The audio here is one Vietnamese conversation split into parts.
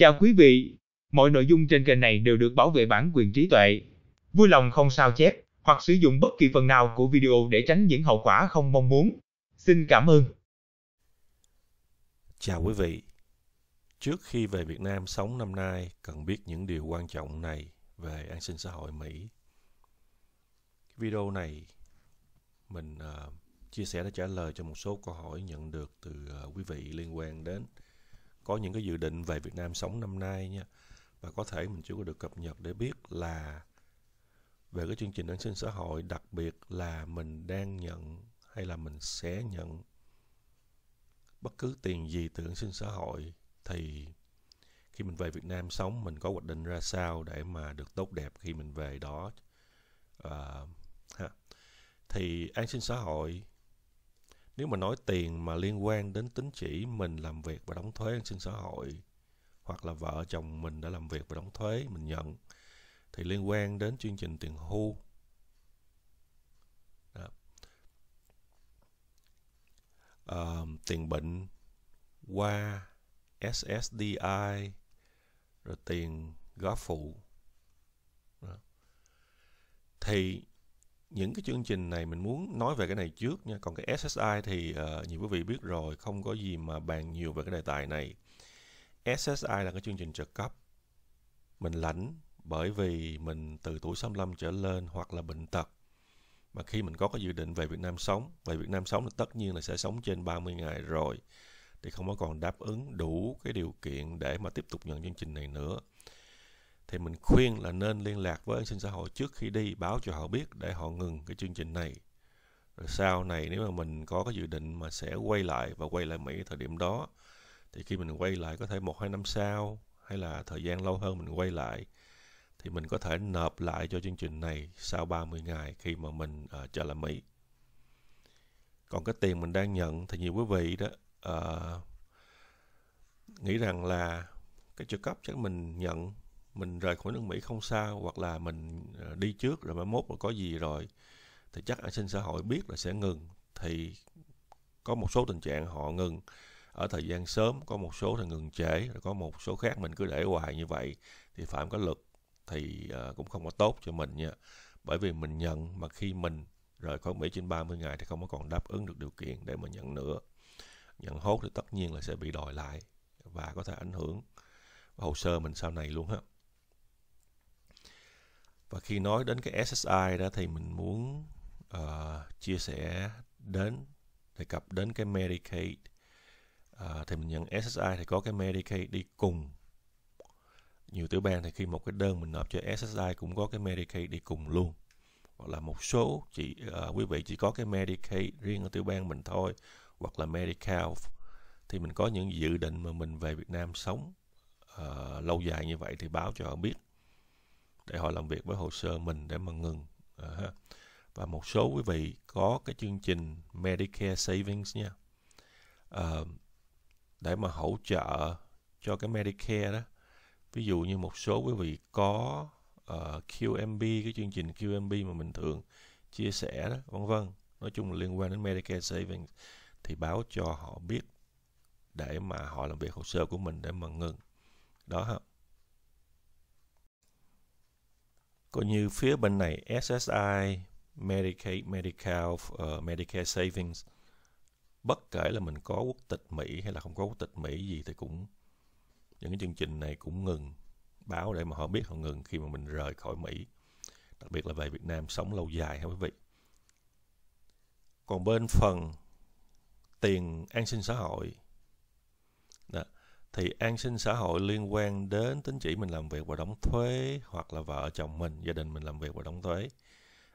Chào quý vị, mọi nội dung trên kênh này đều được bảo vệ bản quyền trí tuệ. Vui lòng không sao chép hoặc sử dụng bất kỳ phần nào của video để tránh những hậu quả không mong muốn. Xin cảm ơn. Chào quý vị. Trước khi về Việt Nam sống năm nay, cần biết những điều quan trọng này về an sinh xã hội Mỹ. Video này mình uh, chia sẻ để trả lời cho một số câu hỏi nhận được từ uh, quý vị liên quan đến có những cái dự định về Việt Nam sống năm nay nha và có thể mình chưa có được cập nhật để biết là về cái chương trình an sinh xã hội đặc biệt là mình đang nhận hay là mình sẽ nhận bất cứ tiền gì từ an sinh xã hội thì khi mình về Việt Nam sống mình có hoạch định ra sao để mà được tốt đẹp khi mình về đó uh, ha. thì an sinh xã hội nếu mà nói tiền mà liên quan đến tính chỉ mình làm việc và đóng thuế an sinh xã hội hoặc là vợ chồng mình đã làm việc và đóng thuế mình nhận thì liên quan đến chương trình tiền hưu À, tiền bệnh qua SSDI rồi tiền góp phụ đó. thì những cái chương trình này mình muốn nói về cái này trước nha còn cái SSI thì uh, nhiều quý vị biết rồi không có gì mà bàn nhiều về cái đề tài này SSI là cái chương trình trợ cấp mình lãnh bởi vì mình từ tuổi 65 trở lên hoặc là bệnh tật mà khi mình có cái dự định về Việt Nam sống về Việt Nam sống thì tất nhiên là sẽ sống trên 30 ngày rồi thì không có còn đáp ứng đủ cái điều kiện để mà tiếp tục nhận chương trình này nữa thì mình khuyên là nên liên lạc với an sinh xã hội trước khi đi báo cho họ biết để họ ngừng cái chương trình này rồi sau này nếu mà mình có cái dự định mà sẽ quay lại và quay lại mỹ thời điểm đó thì khi mình quay lại có thể một hai năm sau hay là thời gian lâu hơn mình quay lại thì mình có thể nộp lại cho chương trình này sau 30 ngày khi mà mình uh, trở lại Mỹ. Còn cái tiền mình đang nhận thì nhiều quý vị đó uh, nghĩ rằng là cái trợ cấp chắc mình nhận mình rời khỏi nước Mỹ không sao hoặc là mình ờ, đi trước rồi mai mốt rồi có gì rồi thì chắc an sinh xã hội biết là sẽ ngừng thì có một số tình trạng họ ngừng ở thời gian sớm có một số thì ngừng trễ rồi có một số khác mình cứ để hoài như vậy thì phạm có lực thì ờ, cũng không có tốt cho mình nha bởi vì mình nhận mà khi mình rời khỏi Mỹ trên 30 ngày thì không có còn đáp ứng được điều kiện để mà nhận nữa nhận hốt thì tất nhiên là sẽ bị đòi lại và có thể ảnh hưởng hồ sơ mình sau này luôn á và khi nói đến cái SSI đó thì mình muốn uh, chia sẻ đến đề cập đến cái Medicaid uh, thì mình nhận SSI thì có cái Medicaid đi cùng nhiều tiểu bang thì khi một cái đơn mình nộp cho SSI cũng có cái Medicaid đi cùng luôn hoặc là một số chỉ uh, ờ, quý vị chỉ có cái Medicaid riêng ở tiểu bang mình thôi hoặc là Medical thì mình có những dự định mà mình về Việt Nam sống uh, lâu dài như vậy thì báo cho họ biết để họ làm việc với hồ sơ mình để mà ngừng à, và một số quý vị có cái chương trình Medicare Savings nha à, để mà hỗ trợ cho cái Medicare đó ví dụ như một số quý vị có à, QMB cái chương trình QMB mà mình thường chia sẻ đó vân vân nói chung là liên quan đến Medicare Savings thì báo cho họ biết để mà họ làm việc hồ sơ của mình để mà ngừng đó ha Coi như phía bên này SSI, Medicaid, Medical, uh, Medicare Savings bất kể là mình có quốc tịch Mỹ hay là không có quốc tịch Mỹ gì thì cũng những cái chương trình này cũng ngừng báo để mà họ biết họ ngừng khi mà mình rời khỏi Mỹ đặc biệt là về Việt Nam sống lâu dài ha quý vị còn bên phần tiền an sinh xã hội thì an sinh xã hội liên quan đến tính chỉ mình làm việc và đóng thuế hoặc là vợ chồng mình gia đình mình làm việc và đóng thuế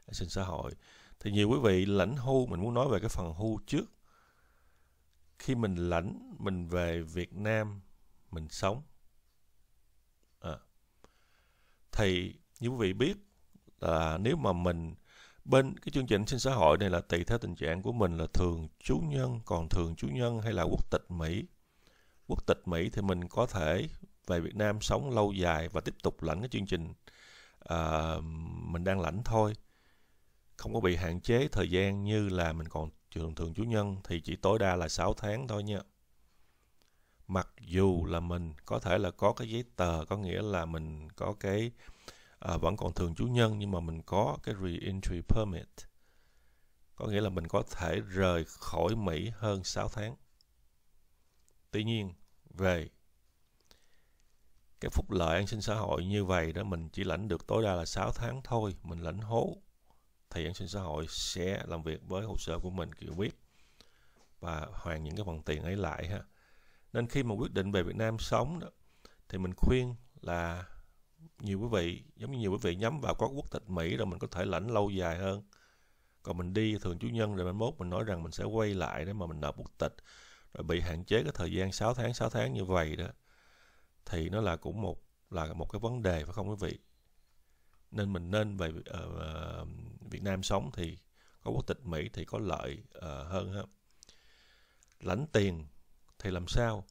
an sinh xã hội thì nhiều quý vị lãnh hưu mình muốn nói về cái phần hưu trước khi mình lãnh mình về Việt Nam mình sống à. thì như quý vị biết là nếu mà mình bên cái chương trình sinh xã hội này là tùy theo tình trạng của mình là thường chú nhân còn thường chú nhân hay là quốc tịch Mỹ quốc tịch Mỹ thì mình có thể về Việt Nam sống lâu dài và tiếp tục lãnh cái chương trình uh, mình đang lãnh thôi không có bị hạn chế thời gian như là mình còn trường thường chủ nhân thì chỉ tối đa là 6 tháng thôi nha mặc dù là mình có thể là có cái giấy tờ có nghĩa là mình có cái à, vẫn còn thường chủ nhân nhưng mà mình có cái re-entry permit có nghĩa là mình có thể rời khỏi Mỹ hơn 6 tháng tuy nhiên về cái phúc lợi an sinh xã hội như vậy đó mình chỉ lãnh được tối đa là 6 tháng thôi mình lãnh hố thì an sinh xã hội sẽ làm việc với hồ sơ của mình kiểu quyết và hoàn những cái phần tiền ấy lại ha nên khi mà quyết định về Việt Nam sống đó thì mình khuyên là nhiều quý vị giống như nhiều quý vị nhắm vào có quốc tịch Mỹ rồi mình có thể lãnh lâu dài hơn còn mình đi thường chủ nhân rồi mình mốt mình nói rằng mình sẽ quay lại để mà mình nộp quốc tịch bị hạn chế cái thời gian 6 tháng 6 tháng như vậy đó thì nó là cũng một là một cái vấn đề phải không quý vị nên mình nên về uh, Việt Nam sống thì có quốc tịch Mỹ thì có lợi uh, hơn ha lãnh tiền thì làm sao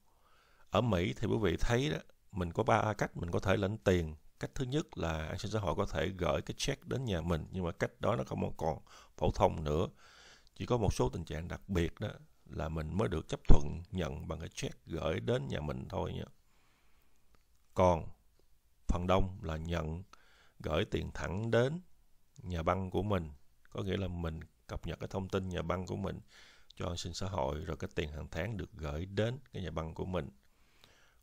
ở Mỹ thì quý vị thấy đó mình có ba cách mình có thể lãnh tiền cách thứ nhất là an sinh xã hội có thể gửi cái check đến nhà mình nhưng mà cách đó nó không còn phổ thông nữa chỉ có một số tình trạng đặc biệt đó là mình mới được chấp thuận nhận bằng cái check gửi đến nhà mình thôi nhé. Còn phần đông là nhận gửi tiền thẳng đến nhà băng của mình, có nghĩa là mình cập nhật cái thông tin nhà băng của mình cho an sinh xã hội rồi cái tiền hàng tháng được gửi đến cái nhà băng của mình.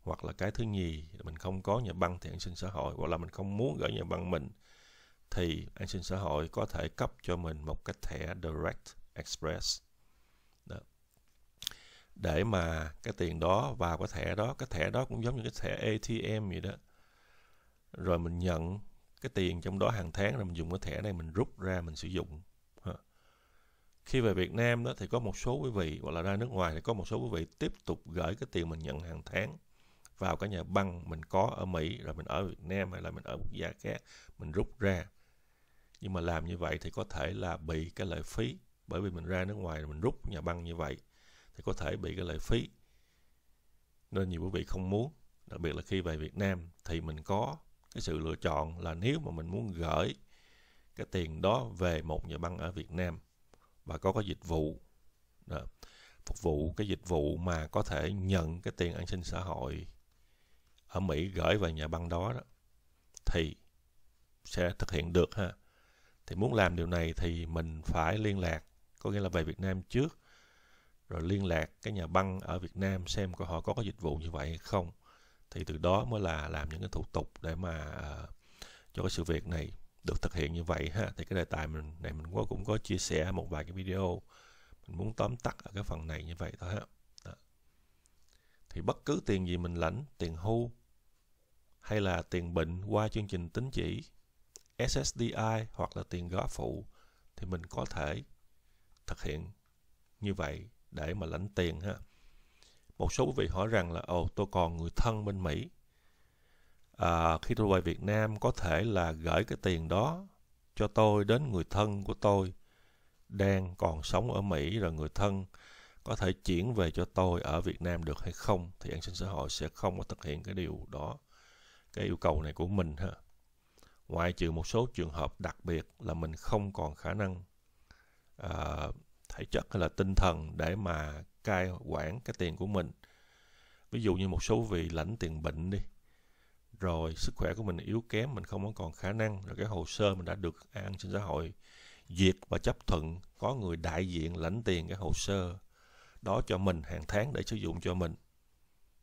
Hoặc là cái thứ nhì, mình không có nhà băng thì an sinh xã hội hoặc là mình không muốn gửi nhà băng mình thì an sinh xã hội có thể cấp cho mình một cái thẻ Direct Express để mà cái tiền đó vào cái thẻ đó cái thẻ đó cũng giống như cái thẻ ATM vậy đó rồi mình nhận cái tiền trong đó hàng tháng rồi mình dùng cái thẻ này mình rút ra mình sử dụng khi về Việt Nam đó thì có một số quý vị hoặc là ra nước ngoài thì có một số quý vị tiếp tục gửi cái tiền mình nhận hàng tháng vào cái nhà băng mình có ở Mỹ rồi mình ở Việt Nam hay là mình ở quốc gia khác mình rút ra nhưng mà làm như vậy thì có thể là bị cái lợi phí bởi vì mình ra nước ngoài rồi mình rút nhà băng như vậy thì có thể bị cái lệ phí nên nhiều quý vị không muốn đặc biệt là khi về Việt Nam thì mình có cái sự lựa chọn là nếu mà mình muốn gửi cái tiền đó về một nhà băng ở Việt Nam và có cái dịch vụ đó, phục vụ cái dịch vụ mà có thể nhận cái tiền an sinh xã hội ở Mỹ gửi về nhà băng đó, đó thì sẽ thực hiện được ha thì muốn làm điều này thì mình phải liên lạc có nghĩa là về Việt Nam trước rồi liên lạc cái nhà băng ở Việt Nam xem có họ có cái dịch vụ như vậy hay không thì từ đó mới là làm những cái thủ tục để mà ờ, cho cái sự việc này được thực hiện như vậy ha thì cái đề tài mình này mình cũng có chia sẻ một vài cái video mình muốn tóm tắt ở cái phần này như vậy thôi ha đó. thì bất cứ tiền gì mình lãnh tiền hưu hay là tiền bệnh qua chương trình tính chỉ SSDI hoặc là tiền góp phụ thì mình có thể thực hiện như vậy để mà lãnh tiền ha. Một số quý vị hỏi rằng là ồ tôi còn người thân bên Mỹ. À, khi tôi về Việt Nam có thể là gửi cái tiền đó cho tôi đến người thân của tôi đang còn sống ở Mỹ rồi người thân có thể chuyển về cho tôi ở Việt Nam được hay không thì an sinh xã hội sẽ không có thực hiện cái điều đó cái yêu cầu này của mình ha ngoại trừ một số trường hợp đặc biệt là mình không còn khả năng uh, thể chất hay là tinh thần để mà cai quản cái tiền của mình ví dụ như một số vị lãnh tiền bệnh đi rồi sức khỏe của mình yếu kém mình không còn khả năng rồi cái hồ sơ mình đã được an sinh xã hội duyệt và chấp thuận có người đại diện lãnh tiền cái hồ sơ đó cho mình hàng tháng để sử dụng cho mình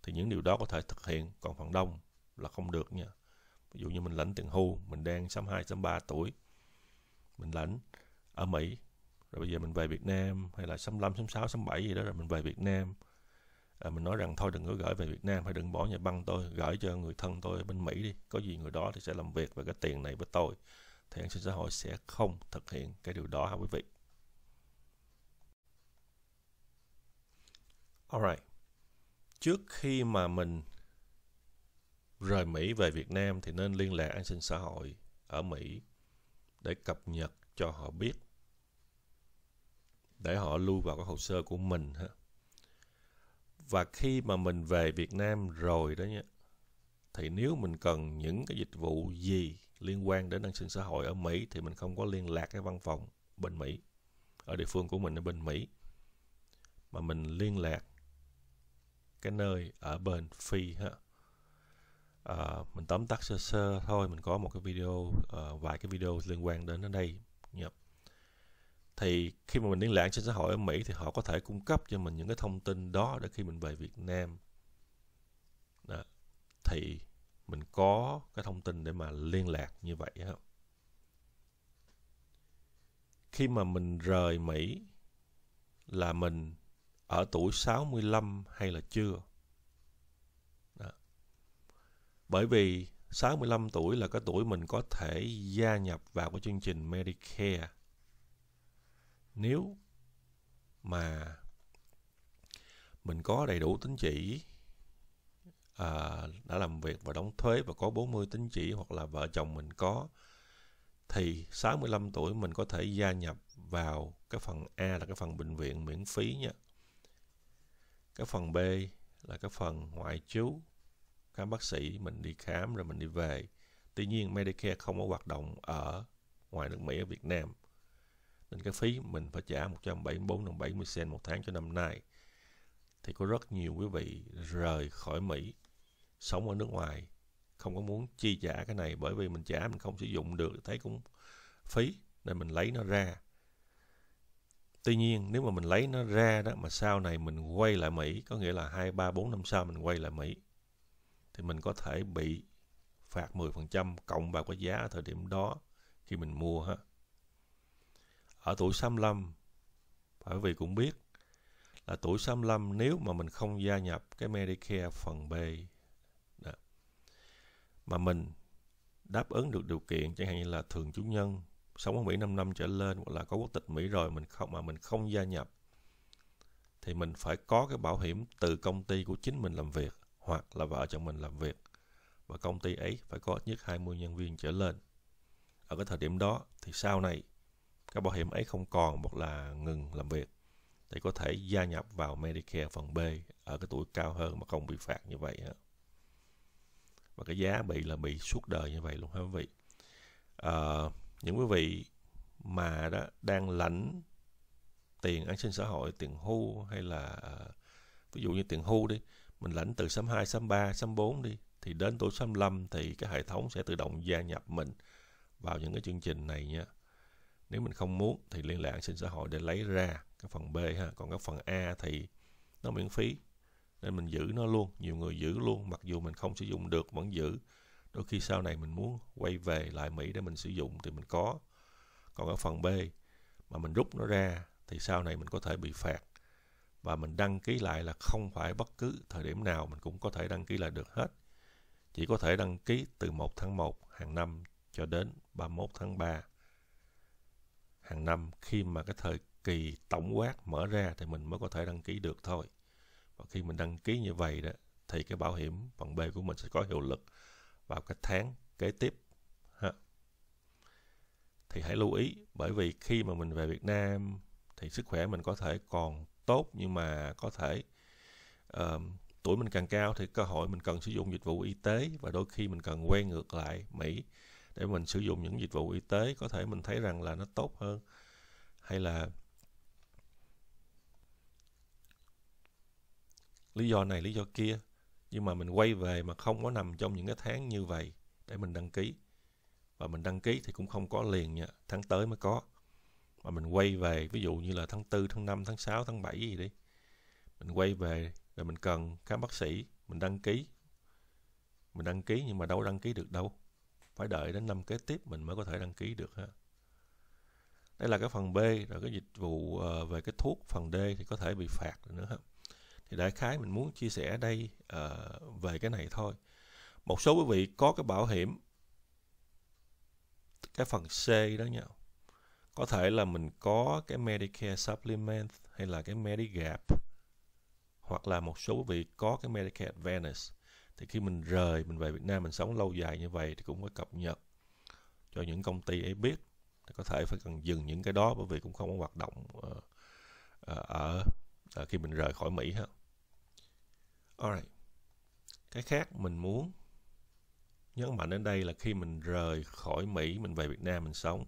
thì những điều đó có thể thực hiện còn phần đông là không được nha ví dụ như mình lãnh tiền hưu mình đang 62, 63 tuổi mình lãnh ở Mỹ rồi bây giờ mình về Việt Nam hay là 65, 66, 67 gì đó rồi mình về Việt Nam à, mình nói rằng thôi đừng có gửi về Việt Nam hay đừng bỏ nhà băng tôi gửi cho người thân tôi bên Mỹ đi có gì người đó thì sẽ làm việc về cái tiền này với tôi thì an sinh xã hội sẽ không thực hiện cái điều đó hả quý vị Alright trước khi mà mình rời Mỹ về Việt Nam thì nên liên lạc an sinh xã hội ở Mỹ để cập nhật cho họ biết để họ lưu vào cái hồ sơ của mình ha và khi mà mình về Việt Nam rồi đó nha thì nếu mình cần những cái dịch vụ gì liên quan đến an sinh xã hội ở Mỹ thì mình không có liên lạc cái văn phòng bên Mỹ ở địa phương của mình ở bên Mỹ mà mình liên lạc cái nơi ở bên Phi ha à, mình tóm tắt sơ sơ thôi mình có một cái video à, vài cái video liên quan đến ở đây nhập thì khi mà mình liên lạc trên xã hội ở Mỹ thì họ có thể cung cấp cho mình những cái thông tin đó để khi mình về Việt Nam đó. thì mình có cái thông tin để mà liên lạc như vậy ha. Khi mà mình rời Mỹ là mình ở tuổi 65 hay là chưa? Đó. Bởi vì 65 tuổi là cái tuổi mình có thể gia nhập vào cái chương trình Medicare nếu mà mình có đầy đủ tính chỉ à, đã làm việc và đóng thuế và có 40 tính chỉ hoặc là vợ chồng mình có thì 65 tuổi mình có thể gia nhập vào cái phần A là cái phần bệnh viện miễn phí nha. Cái phần B là cái phần ngoại trú. khám bác sĩ mình đi khám rồi mình đi về. Tuy nhiên Medicare không có hoạt động ở ngoài nước Mỹ ở Việt Nam nên cái phí mình phải trả đồng 174,70 cent một tháng cho năm nay thì có rất nhiều quý vị rời khỏi Mỹ sống ở nước ngoài không có muốn chi trả cái này bởi vì mình trả mình không sử dụng được thấy cũng phí nên mình lấy nó ra tuy nhiên nếu mà mình lấy nó ra đó mà sau này mình quay lại Mỹ có nghĩa là hai ba bốn năm sau mình quay lại Mỹ thì mình có thể bị phạt 10% cộng vào cái giá ở thời điểm đó khi mình mua ha ở tuổi 65 bởi vì cũng biết là tuổi 65 nếu mà mình không gia nhập cái Medicare phần B đó, mà mình đáp ứng được điều kiện chẳng hạn như là thường trú nhân sống ở Mỹ 5 năm trở lên hoặc là có quốc tịch Mỹ rồi mình không mà mình không gia nhập thì mình phải có cái bảo hiểm từ công ty của chính mình làm việc hoặc là vợ chồng mình làm việc và công ty ấy phải có ít nhất 20 nhân viên trở lên ở cái thời điểm đó thì sau này các bảo hiểm ấy không còn hoặc là ngừng làm việc để có thể gia nhập vào Medicare phần B ở cái tuổi cao hơn mà không bị phạt như vậy á. Và cái giá bị là bị suốt đời như vậy luôn hả quý vị? À, những quý vị mà đó đang lãnh tiền an sinh xã hội, tiền hưu hay là ờ, ví dụ như tiền hưu đi, mình lãnh từ xóm 2, xóm 3, xóm 4 đi thì đến tuổi 65 thì cái hệ thống sẽ tự động gia nhập mình vào những cái chương trình này nha nếu mình không muốn thì liên lạc xin xã hội để lấy ra cái phần B ha còn cái phần A thì nó miễn phí nên mình giữ nó luôn nhiều người giữ luôn mặc dù mình không sử dụng được vẫn giữ đôi khi sau này mình muốn quay về lại Mỹ để mình sử dụng thì mình có còn ở phần B mà mình rút nó ra thì sau này mình có thể bị phạt và mình đăng ký lại là không phải bất cứ thời điểm nào mình cũng có thể đăng ký lại được hết chỉ có thể đăng ký từ 1 tháng 1 hàng năm cho đến 31 tháng 3 hàng năm khi mà cái thời kỳ tổng quát mở ra thì mình mới có thể đăng ký được thôi và khi mình đăng ký như vậy đó thì cái bảo hiểm phần B của mình sẽ có hiệu lực vào cái tháng kế tiếp ha. thì hãy lưu ý bởi vì khi mà mình về Việt Nam thì sức khỏe mình có thể còn tốt nhưng mà có thể uh, tuổi mình càng cao thì cơ hội mình cần sử dụng dịch vụ y tế và đôi khi mình cần quen ngược lại Mỹ để mình sử dụng những dịch vụ y tế có thể mình thấy rằng là nó tốt hơn hay là lý do này lý do kia nhưng mà mình quay về mà không có nằm trong những cái tháng như vậy để mình đăng ký và mình đăng ký thì cũng không có liền nha tháng tới mới có mà mình quay về ví dụ như là tháng 4, tháng 5, tháng 6, tháng 7 gì đi mình quay về rồi mình cần khám bác sĩ mình đăng ký mình đăng ký nhưng mà đâu đăng ký được đâu phải đợi đến năm kế tiếp mình mới có thể đăng ký được ha đây là cái phần B rồi cái dịch vụ ờ, về cái thuốc phần D thì có thể bị phạt nữa ha thì đại khái mình muốn chia sẻ đây uh, về cái này thôi một số quý vị có cái bảo hiểm cái phần C đó nha có thể là mình có cái Medicare Supplement hay là cái Medigap hoặc là một số quý vị có cái Medicare Advantage thì khi mình rời mình về Việt Nam mình sống lâu dài như vậy thì cũng phải cập nhật cho những công ty ấy biết thì có thể phải cần dừng những cái đó bởi vì cũng không có hoạt động uh, ở uh, uh, khi mình rời khỏi Mỹ ha. Alright. Cái khác mình muốn nhấn mạnh đến đây là khi mình rời khỏi Mỹ mình về Việt Nam mình sống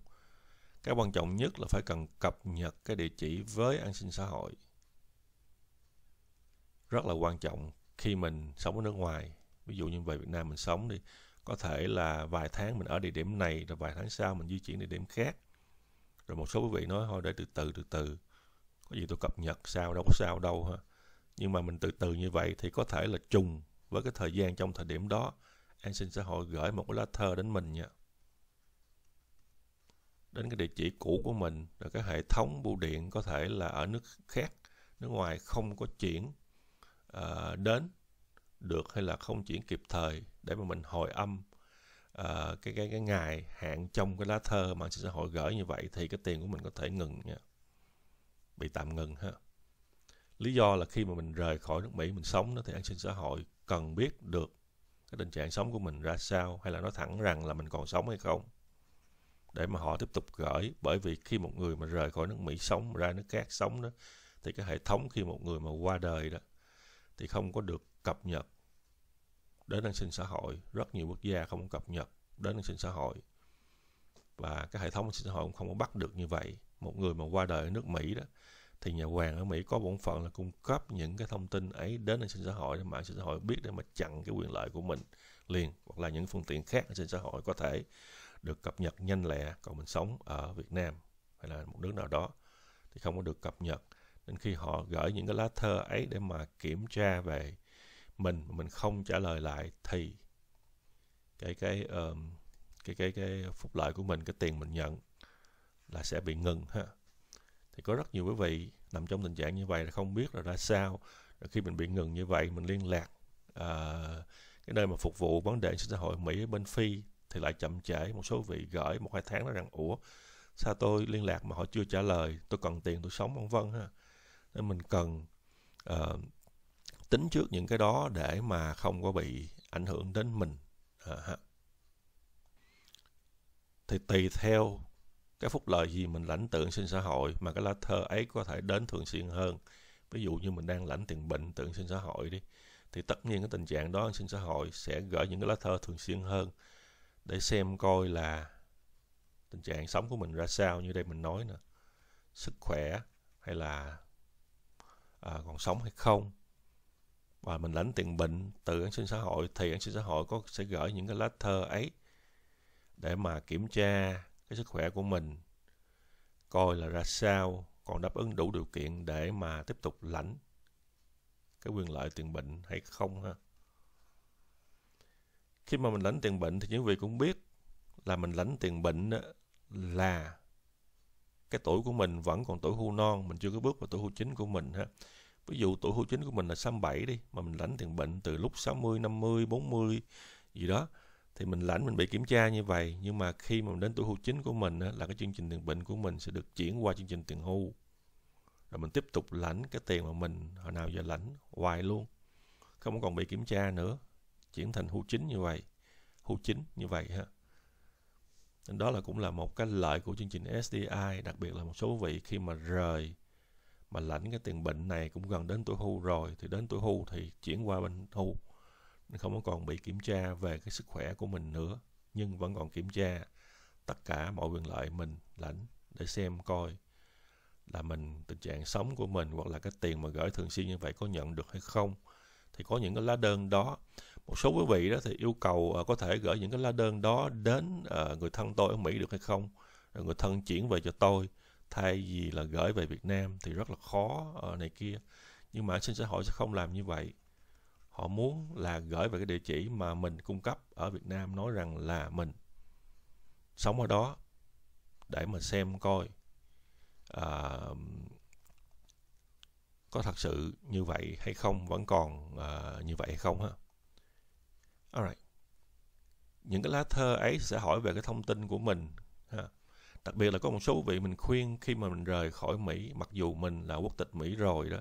cái quan trọng nhất là phải cần cập nhật cái địa chỉ với an sinh xã hội rất là quan trọng khi mình sống ở nước ngoài ví dụ như về Việt Nam mình sống đi có thể là vài tháng mình ở địa điểm này rồi vài tháng sau mình di chuyển địa điểm khác rồi một số quý vị nói thôi để từ từ từ từ có gì tôi cập nhật sao đâu có sao đâu ha nhưng mà mình từ từ như vậy thì có thể là trùng với cái thời gian trong thời điểm đó an sinh xã hội gửi một cái lá thơ đến mình nha đến cái địa chỉ cũ của mình rồi cái hệ thống bưu điện có thể là ở nước khác nước ngoài không có chuyển uh, đến được hay là không chuyển kịp thời để mà mình hồi âm uh, cái cái cái ngày hạn trong cái lá thơ mà xã hội gửi như vậy thì cái tiền của mình có thể ngừng nha bị tạm ngừng ha lý do là khi mà mình rời khỏi nước Mỹ mình sống đó thì an sinh xã hội cần biết được cái tình trạng sống của mình ra sao hay là nói thẳng rằng là mình còn sống hay không để mà họ tiếp tục gửi bởi vì khi một người mà rời khỏi nước Mỹ sống ra nước khác sống đó thì cái hệ thống khi một người mà qua đời đó thì không có được cập nhật đến an sinh xã hội rất nhiều quốc gia không cập nhật đến an sinh xã hội và cái hệ thống an sinh xã hội cũng không có bắt được như vậy một người mà qua đời ở nước Mỹ đó thì nhà hoàng ở Mỹ có bổn phận là cung cấp những cái thông tin ấy đến an sinh xã hội để mạng sinh xã hội biết để mà chặn cái quyền lợi của mình liền hoặc là những phương tiện khác an sinh xã hội có thể được cập nhật nhanh lẹ còn mình sống ở Việt Nam hay là một nước nào đó thì không có được cập nhật nên khi họ gửi những cái lá thơ ấy để mà kiểm tra về mình mà mình không trả lời lại thì cái cái um, cái cái cái phúc lợi của mình cái tiền mình nhận là sẽ bị ngừng ha thì có rất nhiều quý vị nằm trong tình trạng như vậy là không biết là ra sao rồi khi mình bị ngừng như vậy mình liên lạc uh, cái nơi mà phục vụ vấn đề xã hội Mỹ ở bên Phi thì lại chậm trễ một số vị gửi một hai tháng nói rằng ủa sao tôi liên lạc mà họ chưa trả lời tôi cần tiền tôi sống vân vân ha nên mình cần uh, tính trước những cái đó để mà không có bị ảnh hưởng đến mình à, thì tùy theo cái phúc lợi gì mình lãnh tượng sinh xã hội mà cái lá thơ ấy có thể đến thường xuyên hơn ví dụ như mình đang lãnh tiền bệnh tượng sinh xã hội đi thì tất nhiên cái tình trạng đó sinh xã hội sẽ gửi những cái lá thơ thường xuyên hơn để xem coi là tình trạng sống của mình ra sao như đây mình nói nè sức khỏe hay là à, còn sống hay không và mình lãnh tiền bệnh từ an sinh xã hội thì an sinh xã hội có sẽ gửi những cái lá thơ ấy để mà kiểm tra cái sức khỏe của mình coi là ra sao còn đáp ứng đủ điều kiện để mà tiếp tục lãnh cái quyền lợi tiền bệnh hay không ha khi mà mình lãnh tiền bệnh thì những vị cũng biết là mình lãnh tiền bệnh là cái tuổi của mình vẫn còn tuổi hưu non mình chưa có bước vào tuổi hưu chính của mình ha ví dụ tuổi hưu chính của mình là 67 đi mà mình lãnh tiền bệnh từ lúc 60 50 40 gì đó thì mình lãnh mình bị kiểm tra như vậy nhưng mà khi mà mình đến tuổi hưu chính của mình là cái chương trình tiền bệnh của mình sẽ được chuyển qua chương trình tiền hưu rồi mình tiếp tục lãnh cái tiền mà mình hồi nào giờ lãnh hoài luôn không còn bị kiểm tra nữa chuyển thành hưu chính như vậy hưu chính như vậy ha đó là cũng là một cái lợi của chương trình SDI đặc biệt là một số vị khi mà rời mà lãnh cái tiền bệnh này cũng gần đến tuổi hưu rồi thì đến tuổi hưu thì chuyển qua bên hưu không còn bị kiểm tra về cái sức khỏe của mình nữa nhưng vẫn còn kiểm tra tất cả mọi quyền lợi mình lãnh để xem coi là mình tình trạng sống của mình hoặc là cái tiền mà gửi thường xuyên như vậy có nhận được hay không thì có những cái lá đơn đó một số quý vị đó thì yêu cầu ờ, có thể gửi những cái lá đơn đó đến ờ, người thân tôi ở Mỹ được hay không người thân chuyển về cho tôi thay vì là gửi về Việt Nam thì rất là khó uh, này kia nhưng mà sinh xã hội sẽ không làm như vậy họ muốn là gửi về cái địa chỉ mà mình cung cấp ở Việt Nam nói rằng là mình sống ở đó để mà xem coi uh, có thật sự như vậy hay không vẫn còn uh, như vậy hay không ha alright những cái lá thơ ấy sẽ hỏi về cái thông tin của mình ha đặc biệt là có một số vị mình khuyên khi mà mình rời khỏi Mỹ mặc dù mình là quốc tịch Mỹ rồi đó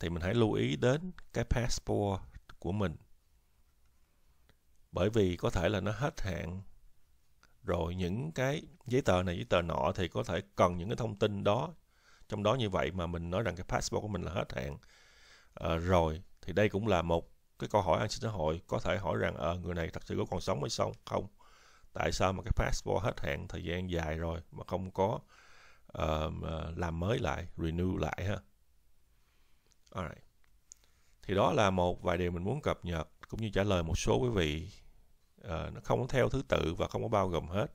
thì mình hãy lưu ý đến cái passport của mình bởi vì có thể là nó hết hạn rồi những cái giấy tờ này giấy tờ nọ thì có thể cần những cái thông tin đó trong đó như vậy mà mình nói rằng cái passport của mình là hết hạn à, rồi thì đây cũng là một cái câu hỏi an sinh xã hội có thể hỏi rằng ờ à, người này thật sự có còn sống hay không không tại sao mà cái passport hết hạn thời gian dài rồi mà không có uh, làm mới lại renew lại ha Alright. thì đó là một vài điều mình muốn cập nhật cũng như trả lời một số quý vị uh, nó không có theo thứ tự và không có bao gồm hết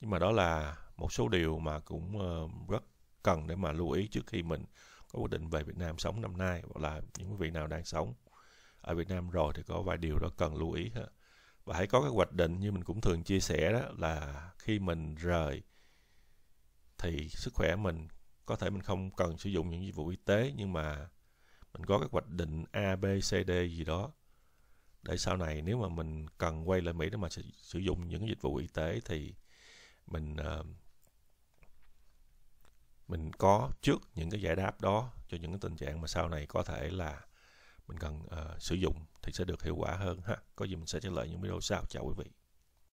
nhưng mà đó là một số điều mà cũng uh, rất cần để mà lưu ý trước khi mình có quyết định về Việt Nam sống năm nay hoặc là những quý vị nào đang sống ở Việt Nam rồi thì có vài điều đó cần lưu ý ha và hãy có cái hoạch định như mình cũng thường chia sẻ đó là khi mình rời thì sức khỏe mình có thể mình không cần sử dụng những dịch vụ y tế nhưng mà mình có cái hoạch định A B C D gì đó để sau này nếu mà mình cần quay lại Mỹ để mà sử dụng những dịch vụ y tế thì mình ờ, mình có trước những cái giải đáp đó cho những cái tình trạng mà sau này có thể là mình cần uh, sử dụng thì sẽ được hiệu quả hơn ha có gì mình sẽ trả lời những video sau chào quý vị